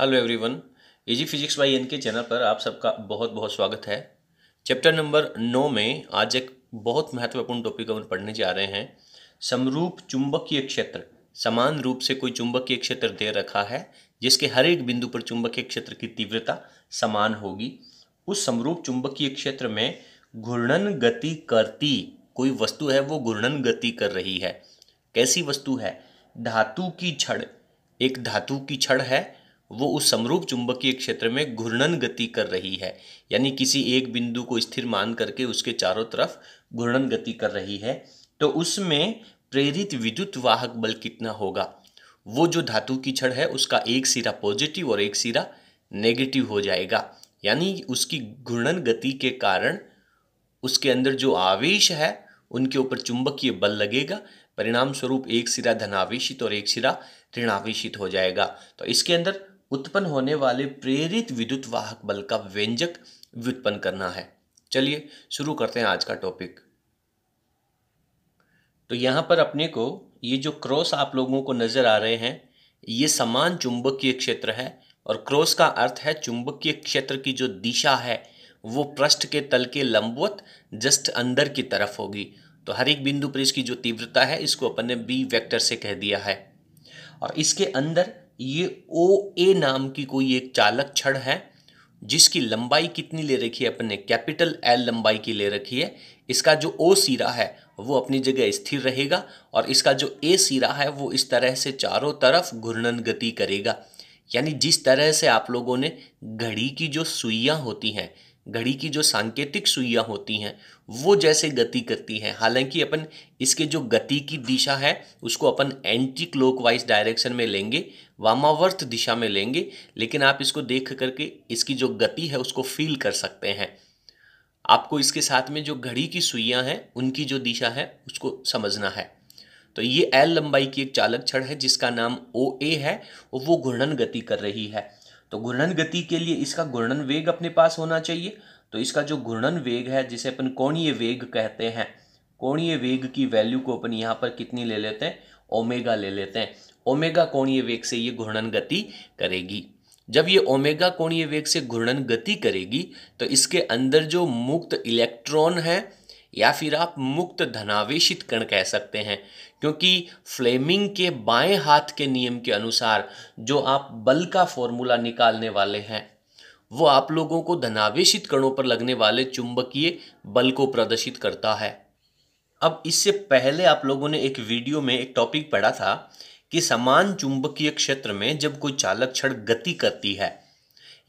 hello everyone easy physics by N K channel पर आप सबका बहुत बहुत स्वागत है चैप्टर नंबर नौ में आज एक बहुत महत्वपूर्ण टॉपिक हम पढ़ने जा रहे हैं समरूप चुंबकीय क्षेत्र समान रूप से कोई चुंबकीय क्षेत्र दे रखा है जिसके हर एक बिंदु पर चुंबकीय क्षेत्र की तीव्रता समान होगी उस समरूप चुंबकीय क्षेत्र में घूर्णन गति करती कोई वस्तु है वो घूर्णन गति कर रही है कैसी वस्तु है धातु की छड़ एक धातु की छड़ है वो उस समरूप चुंबकीय क्षेत्र में घूर्णन गति कर रही है यानी किसी एक बिंदु को स्थिर मान करके उसके चारों तरफ घूर्णन गति कर रही है तो उसमें प्रेरित विद्युत वाहक बल कितना होगा वो जो धातु की छड़ है उसका एक सिरा पॉजिटिव और एक सिरा नेगेटिव हो जाएगा यानी उसकी घूर्णन गति के कारण उसके अंदर जो आवेश है उनके ऊपर चुंबकीय बल लगेगा परिणाम स्वरूप एक सिरा धनावेशित और एक सिरा ऋणावेशित हो जाएगा तो इसके अंदर उत्पन्न होने वाले प्रेरित विद्युत वाहक बल का व्यंजक व्युत्पन्न करना है चलिए शुरू करते हैं आज का टॉपिक तो यहां पर अपने को ये जो क्रॉस आप लोगों को नज़र आ रहे हैं ये समान चुंबकीय क्षेत्र है और क्रॉस का अर्थ है चुंबकीय क्षेत्र की जो दिशा है वो पृष्ठ के तल के लंबवत जस्ट अंदर की तरफ होगी तो हर एक बिंदु पर इसकी जो तीव्रता है इसको अपन ने बी वेक्टर से कह दिया है और इसके अंदर ये ओ ए नाम की कोई एक चालक छड़ है जिसकी लंबाई कितनी ले रखी है अपन ने कैपिटल एल लंबाई की ले रखी है इसका जो ओ सिरा है वो अपनी जगह स्थिर रहेगा और इसका जो ए सिरा है वो इस तरह से चारों तरफ घूर्णन गति करेगा यानी जिस तरह से आप लोगों ने घड़ी की जो सुइयाँ होती हैं घड़ी की जो सांकेतिक सुइयाँ होती हैं वो जैसे गति करती हैं हालांकि अपन इसके जो गति की दिशा है उसको अपन एंटी क्लोकवाइज डायरेक्शन में लेंगे वामावर्त दिशा में लेंगे लेकिन आप इसको देख करके इसकी जो गति है उसको फील कर सकते हैं आपको इसके साथ में जो घड़ी की सुइयां हैं उनकी जो दिशा है उसको समझना है तो ये एल लंबाई की एक चालक छड़ है जिसका नाम ओ ए है और वो घूर्णन गति कर रही है तो घूर्णन गति के लिए इसका घूर्णन वेग अपने पास होना चाहिए तो इसका जो घूर्णन वेग है जिसे अपन कोणीय वेग कहते हैं कोणीय वेग की वैल्यू को अपन यहाँ पर कितनी ले लेते हैं ओमेगा ले लेते हैं ओमेगा कोणीय वेग से ये घूर्णन गति करेगी जब ये ओमेगा कोणीय वेग से घूर्णन गति करेगी तो इसके अंदर जो मुक्त इलेक्ट्रॉन है या फिर आप मुक्त धनावेशित कण कह सकते हैं क्योंकि फ्लेमिंग के बाएं हाथ के नियम के अनुसार जो आप बल का फॉर्मूला निकालने वाले हैं वो आप लोगों को धनावेशित कणों पर लगने वाले चुंबकीय बल को प्रदर्शित करता है अब इससे पहले आप लोगों ने एक वीडियो में एक टॉपिक पढ़ा था कि समान चुंबकीय क्षेत्र में जब कोई चालक क्षण गति करती है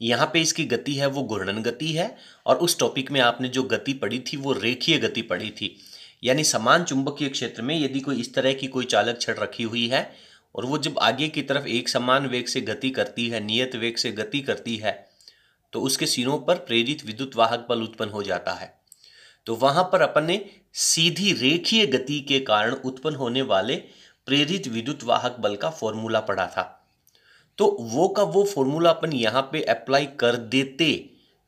यहाँ पे इसकी गति है वो घूर्णन गति है और उस टॉपिक में आपने जो गति पढ़ी थी वो रेखीय गति पढ़ी थी यानी समान चुंबकीय क्षेत्र में यदि कोई इस तरह की कोई चालक छड़ रखी हुई है और वो जब आगे की तरफ एक समान वेग से गति करती है नियत वेग से गति करती है तो उसके सिरों पर प्रेरित विद्युत वाहक बल उत्पन्न हो जाता है तो वहां पर अपन ने सीधी रेखीय गति के कारण उत्पन्न होने वाले प्रेरित विद्युत वाहक बल का फॉर्मूला पढ़ा था तो वो का वो फॉर्मूला अपन यहाँ पे अप्लाई कर देते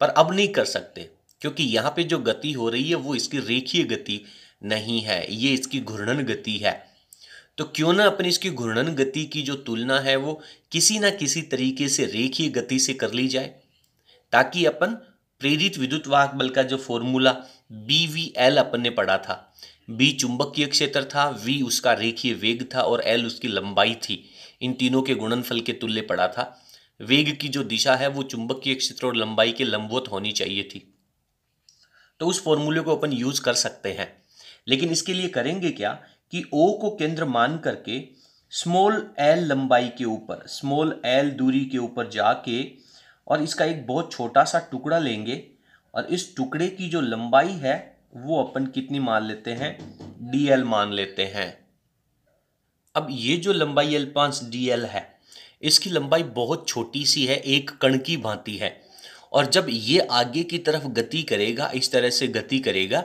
पर अब नहीं कर सकते क्योंकि यहाँ पे जो गति हो रही है वो इसकी रेखीय गति नहीं है ये इसकी घूर्णन गति है तो क्यों ना अपन इसकी घूर्णन गति की जो तुलना है वो किसी ना किसी तरीके से रेखीय गति से कर ली जाए ताकि अपन प्रेरित विद्युत वाहक बल का जो फॉर्मूला बी वी एल अपन ने पढ़ा था बी चुंबकीय क्षेत्र था वी उसका रेखीय वेग था और एल उसकी लंबाई थी इन तीनों के गुणनफल के तुल्य पड़ा था वेग की जो दिशा है वो चुंबकीय क्षेत्र और लंबाई के लंबवत होनी चाहिए थी तो उस फॉर्मूले को अपन यूज कर सकते हैं लेकिन इसके लिए करेंगे क्या कि ओ को केंद्र मान करके स्मॉल एल लंबाई के ऊपर स्मॉल एल दूरी के ऊपर जाके और इसका एक बहुत छोटा सा टुकड़ा लेंगे और इस टुकड़े की जो लंबाई है वो अपन कितनी मान लेते हैं डी एल मान लेते हैं अब ये जो लंबाई एल पांच डी एल है इसकी लंबाई बहुत छोटी सी है एक कण की भांति है और जब ये आगे की तरफ गति करेगा इस तरह से गति करेगा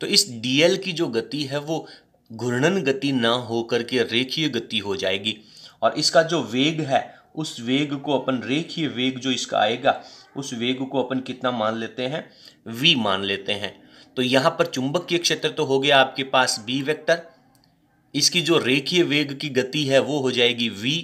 तो इस डीएल की जो गति है वो घूर्णन गति ना होकर के रेखीय गति हो जाएगी और इसका जो वेग है उस वेग को अपन रेखीय वेग जो इसका आएगा उस वेग को अपन कितना मान लेते हैं वी मान लेते हैं तो यहाँ पर चुंबकीय क्षेत्र तो हो गया आपके पास बी वेक्टर इसकी जो रेखीय वेग की गति है वो हो जाएगी वी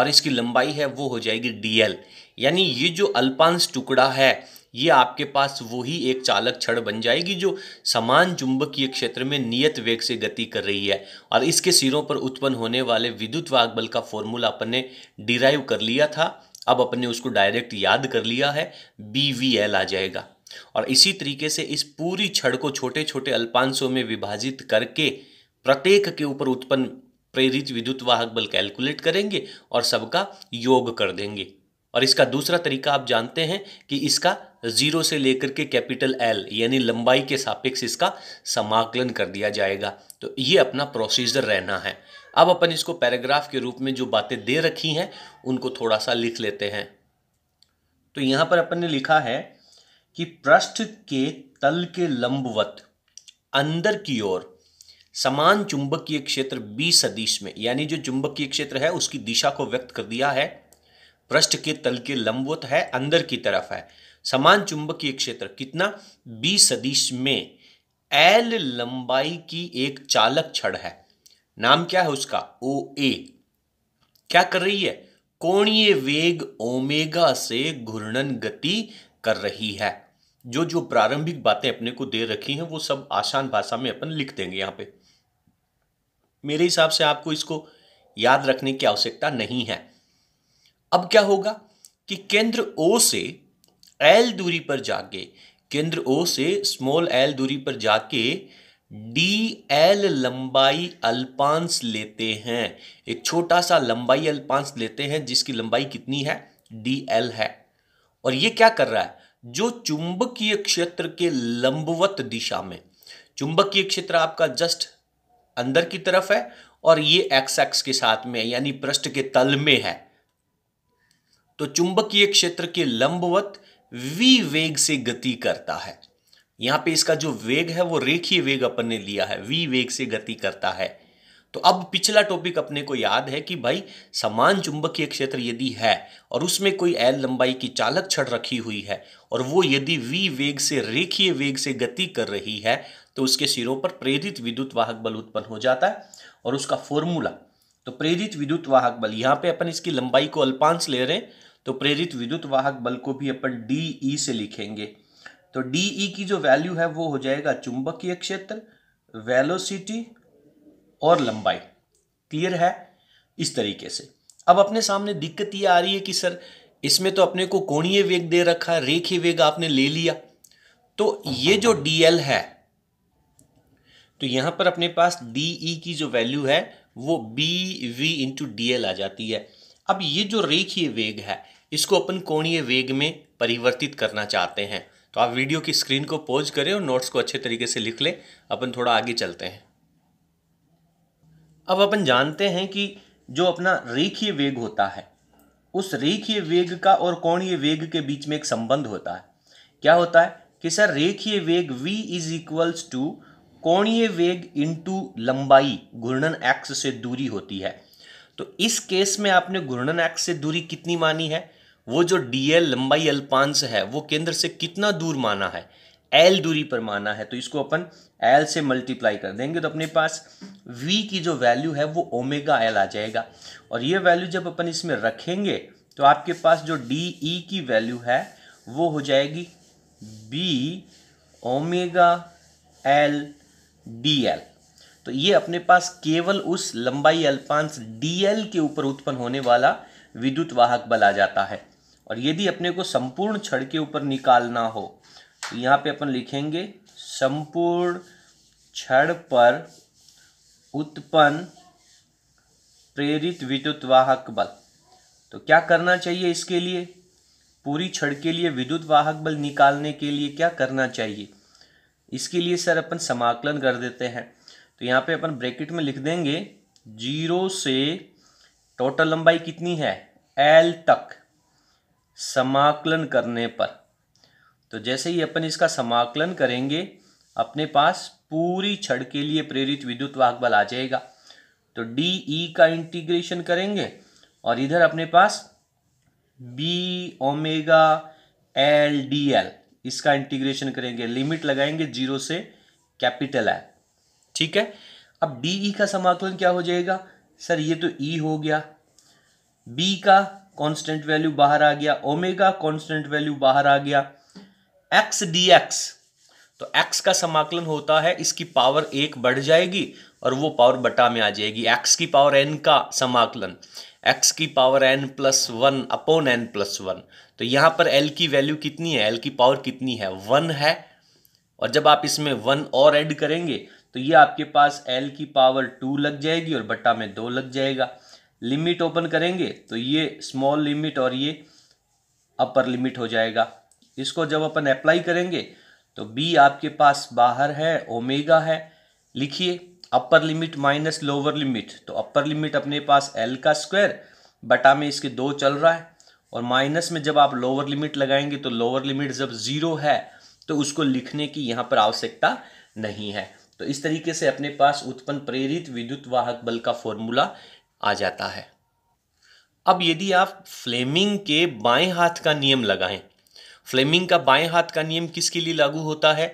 और इसकी लंबाई है वो हो जाएगी डीएल यानी ये जो अल्पांश टुकड़ा है ये आपके पास वही एक चालक छड़ बन जाएगी जो समान चुंबकीय क्षेत्र में नियत वेग से गति कर रही है और इसके सिरों पर उत्पन्न होने वाले विद्युत वाग बल का फॉर्मूला अपन ने डिराइव कर लिया था अब अपने उसको डायरेक्ट याद कर लिया है बी वी एल आ जाएगा और इसी तरीके से इस पूरी छड़ को छोटे छोटे अल्पांशों में विभाजित करके प्रत्येक के ऊपर उत्पन्न प्रेरित विद्युत वाहक बल कैलकुलेट करेंगे और सबका योग कर देंगे और इसका दूसरा तरीका आप जानते हैं कि इसका जीरो से लेकर के कैपिटल एल यानी लंबाई के सापेक्ष इसका समाकलन कर दिया जाएगा तो ये अपना प्रोसीजर रहना है अब अपन इसको पैराग्राफ के रूप में जो बातें दे रखी हैं उनको थोड़ा सा लिख लेते हैं तो यहाँ पर अपन ने लिखा है कि पृष्ठ के तल के लंबवत अंदर की ओर समान चुंबकीय क्षेत्र बी सदिश में यानी जो चुंबकीय क्षेत्र है उसकी दिशा को व्यक्त कर दिया है पृष्ठ के तल के लंबवत है अंदर की तरफ है समान चुंबकीय क्षेत्र कितना बी सदिश में एल लंबाई की एक चालक छड़ है नाम क्या है उसका ओ ए क्या कर रही है कोणीय वेग ओमेगा से घूर्णन गति कर रही है जो जो प्रारंभिक बातें अपने को दे रखी हैं वो सब आसान भाषा में अपन लिख देंगे यहाँ पे मेरे हिसाब से आपको इसको याद रखने की आवश्यकता नहीं है अब क्या होगा कि केंद्र ओ से एल दूरी पर जाके केंद्र ओ से स्मॉल एल दूरी पर जाके डी एल लंबाई अल्पांश लेते हैं एक छोटा सा लंबाई अल्पांश लेते हैं जिसकी लंबाई कितनी है डी एल है और ये क्या कर रहा है जो चुंबकीय क्षेत्र के लंबवत दिशा में चुंबकीय क्षेत्र आपका जस्ट अंदर की तरफ है और ये एक्स एक्स के साथ में यानी पृष्ठ के तल में है तो चुंबकीय क्षेत्र के लंबवत वी वेग से गति करता है यहां पे इसका जो वेग है वो रेखीय वेग अपन ने लिया है वी वेग से गति करता है तो अब पिछला टॉपिक अपने को याद है कि भाई समान चुंबकीय क्षेत्र यदि है और उसमें कोई एल लंबाई की चालक छड़ रखी हुई है और वो यदि वी वेग से रेखीय वेग से गति कर रही है तो उसके सिरों पर प्रेरित विद्युत वाहक बल उत्पन्न हो जाता है और उसका फॉर्मूला तो प्रेरित विद्युत वाहक बल यहाँ पे अपन इसकी लंबाई को अल्पांश ले रहे हैं तो प्रेरित विद्युत वाहक बल को भी अपन डी ई e से लिखेंगे तो डी ई e की जो वैल्यू है वो हो जाएगा चुंबकीय क्षेत्र वेलोसिटी और लंबाई क्लियर है इस तरीके से अब अपने सामने दिक्कत ये आ रही है कि सर इसमें तो अपने को कोणीय वेग दे रखा रेखीय वेग आपने ले लिया तो ये जो डीएल है तो यहां पर अपने पास डीई e की जो वैल्यू है वो बी वी इंटू डीएल आ जाती है अब ये जो रेखीय वेग है इसको अपन कोणीय वेग में परिवर्तित करना चाहते हैं तो आप वीडियो की स्क्रीन को पॉज करें और नोट्स को अच्छे तरीके से लिख लें अपन थोड़ा आगे चलते हैं अब अपन जानते हैं कि जो अपना रेखीय वेग होता है उस रेखीय वेग का और कोणीय वेग के बीच में एक संबंध होता है क्या होता है कि सर रेखीय वेग v इज इक्वल्स टू कोणीय वेग इनटू लंबाई घूर्णन एक्स से दूरी होती है तो इस केस में आपने घूर्णन एक्स से दूरी कितनी मानी है वो जो डी एल लंबाई अल्पांश है वो केंद्र से कितना दूर माना है एल दूरी पर माना है तो इसको अपन एल से मल्टीप्लाई कर देंगे तो अपने पास वी की जो वैल्यू है वो ओमेगा एल आ जाएगा और ये वैल्यू जब अपन इसमें रखेंगे तो आपके पास जो डी ई e की वैल्यू है वो हो जाएगी B omega L D L तो ये अपने पास केवल उस लंबाई अल्पांश डी एल के ऊपर उत्पन्न होने वाला विद्युत वाहक बल आ जाता है और यदि अपने को संपूर्ण छड़ के ऊपर निकालना हो तो यहाँ पे अपन लिखेंगे संपूर्ण छड़ पर उत्पन्न प्रेरित विद्युत वाहक बल तो क्या करना चाहिए इसके लिए पूरी छड़ के लिए विद्युत वाहक बल निकालने के लिए क्या करना चाहिए इसके लिए सर अपन समाकलन कर देते हैं तो यहाँ पे अपन ब्रैकेट में लिख देंगे जीरो से टोटल लंबाई कितनी है एल तक समाकलन करने पर तो जैसे ही अपन इसका समाकलन करेंगे अपने पास पूरी छड़ के लिए प्रेरित विद्युत वाहक बल आ जाएगा तो डी ई e का इंटीग्रेशन करेंगे और इधर अपने पास B omega L D L इसका इंटीग्रेशन करेंगे लिमिट लगाएंगे जीरो से कैपिटल एल ठीक है अब डी ई e का समाकलन क्या हो जाएगा सर ये तो ई e हो गया बी का कांस्टेंट वैल्यू बाहर आ गया ओमेगा कांस्टेंट वैल्यू बाहर आ गया एक्स डी एक्स तो एक्स का समाकलन होता है इसकी पावर एक बढ़ जाएगी और वो पावर बटा में आ जाएगी एक्स की पावर एन का समाकलन एक्स की power N plus one upon N plus one तो यहाँ पर एल की वैल्यू कितनी है एल की पावर कितनी है वन है और जब आप इसमें वन और ऐड करेंगे तो ये आपके पास एल की पावर टू लग जाएगी और बट्टा में दो लग जाएगा लिमिट ओपन करेंगे तो ये स्मॉल लिमिट और ये अपर लिमिट हो जाएगा इसको जब अपन अप्लाई करेंगे तो बी आपके पास बाहर है ओमेगा है लिखिए upper limit minus lower limit तो अपर लिमिट अपने पास एल का स्क्वायर बटा में इसके दो चल रहा है और माइनस में जब आप लोअर लिमिट लगाएंगे तो लोअर लिमिट जब ज़ीरो है तो उसको लिखने की यहाँ पर आवश्यकता नहीं है तो इस तरीके से अपने पास उत्पन्न प्रेरित विद्युत वाहक बल का फॉर्मूला आ जाता है अब यदि आप फ्लेमिंग के बाएं हाथ का नियम लगाएं फ्लेमिंग का बाएं हाथ का नियम किसके लिए लागू होता है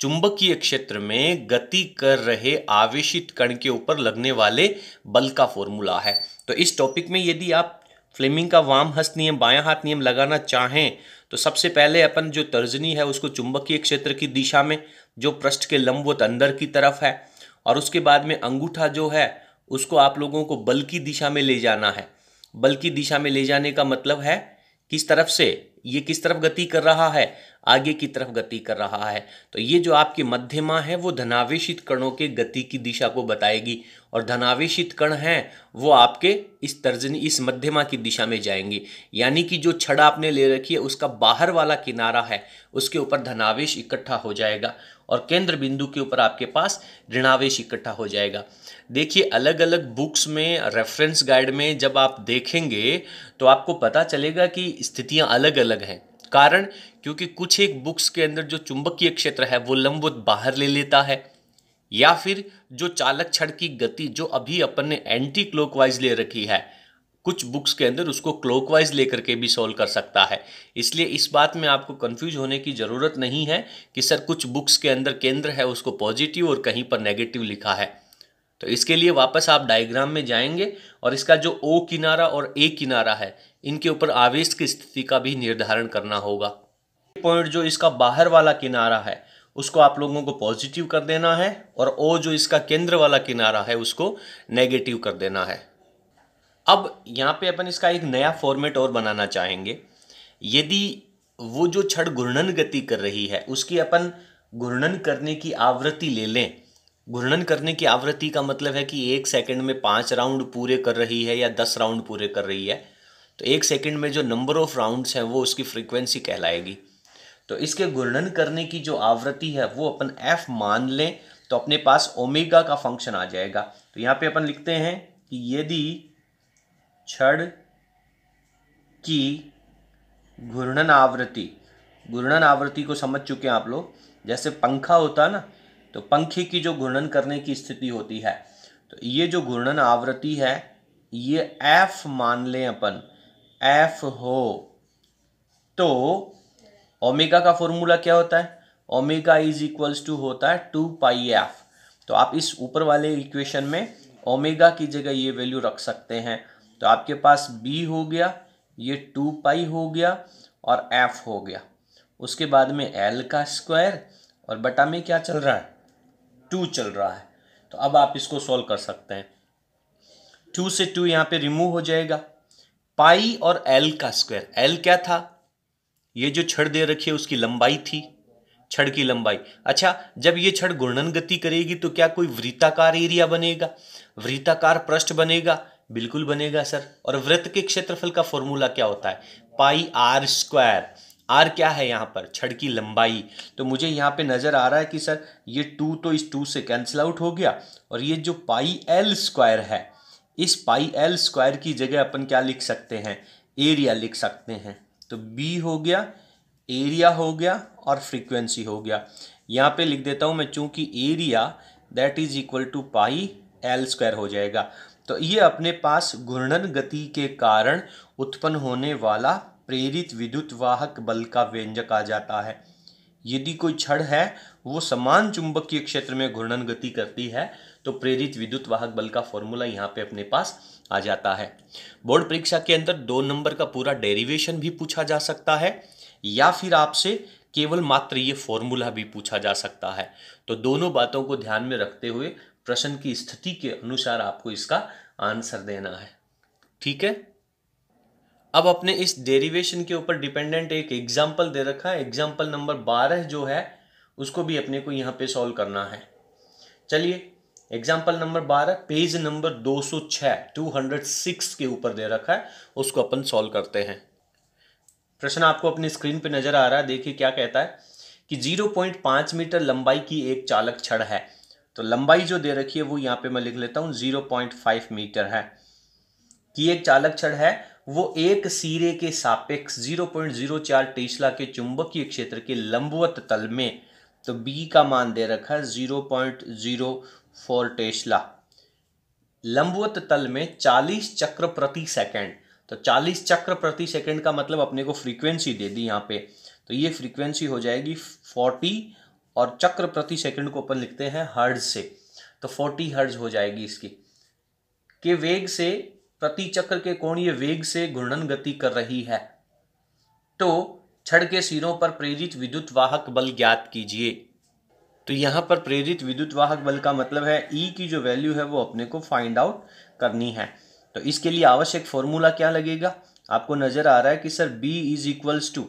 चुंबकीय क्षेत्र में गति कर रहे आवेशित कण के ऊपर लगने वाले बल का फॉर्मूला है तो इस टॉपिक में यदि आप फ्लेमिंग का वाम हस्त नियम बाया हाथ नियम लगाना चाहें तो सबसे पहले अपन जो तर्जनी है उसको चुंबकीय क्षेत्र की दिशा में जो पृष्ठ के लंबवत अंदर की तरफ है और उसके बाद में अंगूठा जो है उसको आप लोगों को बल की दिशा में ले जाना है बल की दिशा में ले जाने का मतलब है किस तरफ से ये किस तरफ गति कर रहा है आगे की तरफ गति कर रहा है तो ये जो आपकी मध्यमा है वो धनावेशित कणों के गति की दिशा को बताएगी और धनावेशित कण हैं वो आपके इस तर्जनी इस मध्यमा की दिशा में जाएंगे यानी कि जो छड़ा आपने ले रखी है उसका बाहर वाला किनारा है उसके ऊपर धनावेश इकट्ठा हो जाएगा और केंद्र बिंदु के ऊपर आपके पास ऋणावेश इकट्ठा हो जाएगा देखिए अलग अलग बुक्स में रेफरेंस गाइड में जब आप देखेंगे तो आपको पता चलेगा कि स्थितियाँ अलग अलग हैं कारण क्योंकि कुछ एक बुक्स के अंदर जो चुंबकीय क्षेत्र है वो लंबवत बाहर ले लेता है या फिर जो चालक छड़ की गति जो अभी अपन ने एंटी क्लॉकवाइज ले रखी है कुछ बुक्स के अंदर उसको क्लॉकवाइज लेकर के भी सॉल्व कर सकता है इसलिए इस बात में आपको कंफ्यूज होने की ज़रूरत नहीं है कि सर कुछ बुक्स के अंदर केंद्र है उसको पॉजिटिव और कहीं पर नेगेटिव लिखा है तो इसके लिए वापस आप डायग्राम में जाएंगे और इसका जो ओ किनारा और ए किनारा है इनके ऊपर आवेश की स्थिति का भी निर्धारण करना होगा पॉइंट जो इसका बाहर वाला किनारा है उसको आप लोगों को पॉजिटिव कर देना है और ओ जो इसका केंद्र वाला किनारा है उसको नेगेटिव कर देना है अब यहाँ पे अपन इसका एक नया फॉर्मेट और बनाना चाहेंगे यदि वो जो छड़ घूर्णन गति कर रही है उसकी अपन घूर्णन करने की आवृत्ति ले लें घूर्णन करने की आवृत्ति का मतलब है कि एक सेकंड में पाँच राउंड पूरे कर रही है या दस राउंड पूरे कर रही है तो एक सेकंड में जो नंबर ऑफ राउंड्स हैं वो उसकी फ्रीक्वेंसी कहलाएगी तो इसके घूर्णन करने की जो आवृत्ति है वो अपन एफ मान लें तो अपने पास ओमेगा का फंक्शन आ जाएगा तो यहाँ पे अपन लिखते हैं कि यदि छड़ की घूर्णन आवृत्ति घूर्णन आवृत्ति को समझ चुके हैं आप लोग जैसे पंखा होता है ना तो पंखे की जो घूर्णन करने की स्थिति होती है तो ये जो घूर्णन आवृत्ति है ये एफ मान लें अपन एफ हो तो ओमेगा का फॉर्मूला क्या होता है ओमेगा इज इक्वल्स टू होता है टू पाई एफ तो आप इस ऊपर वाले इक्वेशन में ओमेगा की जगह ये वैल्यू रख सकते हैं तो आपके पास बी हो गया ये टू पाई हो गया और एफ हो गया उसके बाद में एल का स्क्वायर और बटा में क्या चल रहा है टू चल रहा है तो अब आप इसको सॉल्व कर सकते हैं टू से टू यहाँ पे रिमूव हो जाएगा पाई और एल का स्क्वायर एल क्या था ये जो छड़ दे रखी है उसकी लंबाई थी छड़ की लंबाई अच्छा जब ये छड़ घूर्णन गति करेगी तो क्या कोई वृत्ताकार एरिया बनेगा वृत्ताकार पृष्ठ बनेगा बिल्कुल बनेगा सर और वृत्त के क्षेत्रफल का फॉर्मूला क्या होता है पाई आर स्क्वायर आर क्या है यहाँ पर छड़ की लंबाई तो मुझे यहाँ पे नज़र आ रहा है कि सर ये टू तो इस टू से कैंसिल आउट हो गया और ये जो पाई एल स्क्वायर है इस पाई एल स्क्वायर की जगह अपन क्या लिख सकते हैं एरिया लिख सकते हैं तो बी हो गया एरिया हो गया और फ्रीक्वेंसी हो गया यहाँ पे लिख देता हूँ मैं चूँकि area that is equal to pi L square हो जाएगा तो ये अपने पास घूर्णन गति के कारण उत्पन्न होने वाला प्रेरित विद्युत वाहक बल का व्यंजक आ जाता है यदि कोई छड़ है वो समान चुंबकीय क्षेत्र में घूर्णन गति करती है तो प्रेरित विद्युत वाहक बल का फॉर्मूला यहाँ पे अपने पास आ जाता है बोर्ड परीक्षा के अंदर दो नंबर का पूरा डेरिवेशन भी पूछा जा सकता है या फिर आपसे केवल मात्र ये फॉर्मूला भी पूछा जा सकता है तो दोनों बातों को ध्यान में रखते हुए प्रश्न की स्थिति के अनुसार आपको इसका आंसर देना है ठीक है अब अपने इस डेरिवेशन के ऊपर डिपेंडेंट एक एग्जाम्पल दे रखा है एग्जाम्पल नंबर बारह जो है उसको भी अपने को यहाँ पे सॉल्व करना है चलिए एग्जाम्पल नंबर बारह पेज नंबर दो सौ टू हंड्रेड सिक्स के ऊपर दे रखा है उसको अपन सॉल्व करते हैं प्रश्न आपको अपनी स्क्रीन पे नजर आ रहा है देखिए क्या कहता है कि जीरो पॉइंट 0.5 मीटर लंबाई की एक चालक छड़ है तो लंबाई जो दे रखी है वो यहाँ पे मैं लिख लेता हूँ जीरो पॉइंट फाइव मीटर है कि एक चालक छड़ है वो एक सिरे के सापेक्ष जीरो पॉइंट जीरो चार टेस्ला के चुंबकीय क्षेत्र के लंबवत तल में तो बी का मान दे रखा है zero point zero four tesla लंबवत तल में चालीस चक्र प्रति सेकंड तो चालीस चक्र प्रति सेकंड का मतलब अपने को फ्रीक्वेंसी दे दी यहाँ पे तो ये फ्रीक्वेंसी हो जाएगी फोर्टी और चक्र प्रति सेकंड को अपन लिखते हैं हर्ज से तो फोर्टी हर्ज हो जाएगी इसकी के वेग से प्रति चक्र के कोणीय वेग से घूर्णन गति कर रही है तो छड़ के सिरों पर प्रेरित विद्युत वाहक बल ज्ञात कीजिए तो यहां पर प्रेरित विद्युत वाहक बल का मतलब है ई e की जो वैल्यू है वो अपने को फाइंड आउट करनी है तो इसके लिए आवश्यक फॉर्मूला क्या लगेगा आपको नज़र आ रहा है कि sir B is equals to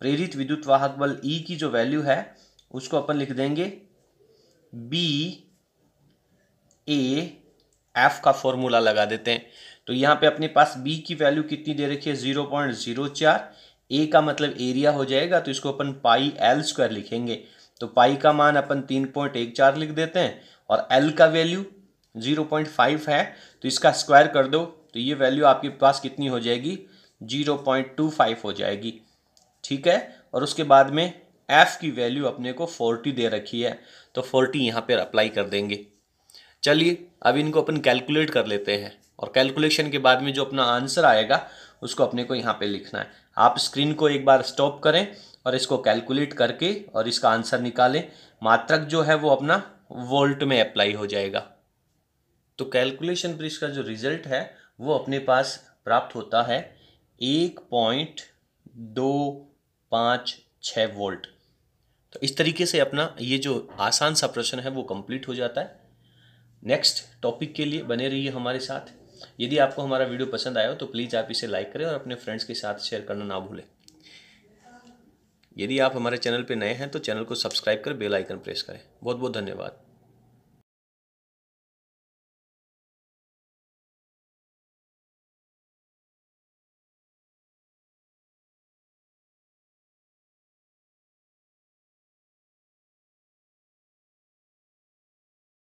प्रेरित विद्युत वाहक बल ई e की जो वैल्यू है उसको अपन लिख देंगे बी ए एफ का फॉर्मूला लगा देते हैं तो यहाँ पे अपने पास बी की वैल्यू कितनी दे रखी है जीरो पॉइंट जीरो चार ए का मतलब एरिया हो जाएगा तो इसको अपन पाई एल स्क्वायर लिखेंगे तो पाई का मान अपन तीन पॉइंट एक चार लिख देते हैं और एल का वैल्यू जीरो पॉइंट फाइव है तो इसका स्क्वायर कर दो तो ये वैल्यू आपके पास कितनी हो जाएगी जीरो पॉइंट टू फाइव हो जाएगी ठीक है और उसके बाद में एफ़ की वैल्यू अपने को फोर्टी दे रखी है तो फोर्टी यहाँ पर अप्लाई कर देंगे चलिए अब इनको अपन कैलकुलेट कर लेते हैं और कैलकुलेशन के बाद में जो अपना आंसर आएगा उसको अपने को यहाँ पे लिखना है आप स्क्रीन को एक बार स्टॉप करें और इसको कैलकुलेट करके और इसका आंसर निकालें मात्रक जो है वो अपना वोल्ट में अप्लाई हो जाएगा तो कैलकुलेशन पर इसका जो रिजल्ट है वो अपने पास प्राप्त होता है एक पॉइंट दो पाँच छः वोल्ट तो इस तरीके से अपना ये जो आसान सा प्रश्न है वो कंप्लीट हो जाता है नेक्स्ट टॉपिक के लिए बने रहिए हमारे साथ यदि आपको हमारा वीडियो पसंद आया हो तो प्लीज़ आप इसे लाइक करें और अपने फ्रेंड्स के साथ शेयर करना ना भूलें यदि आप हमारे चैनल पर नए हैं तो चैनल को सब्सक्राइब कर बेल आइकन प्रेस करें बहुत बहुत धन्यवाद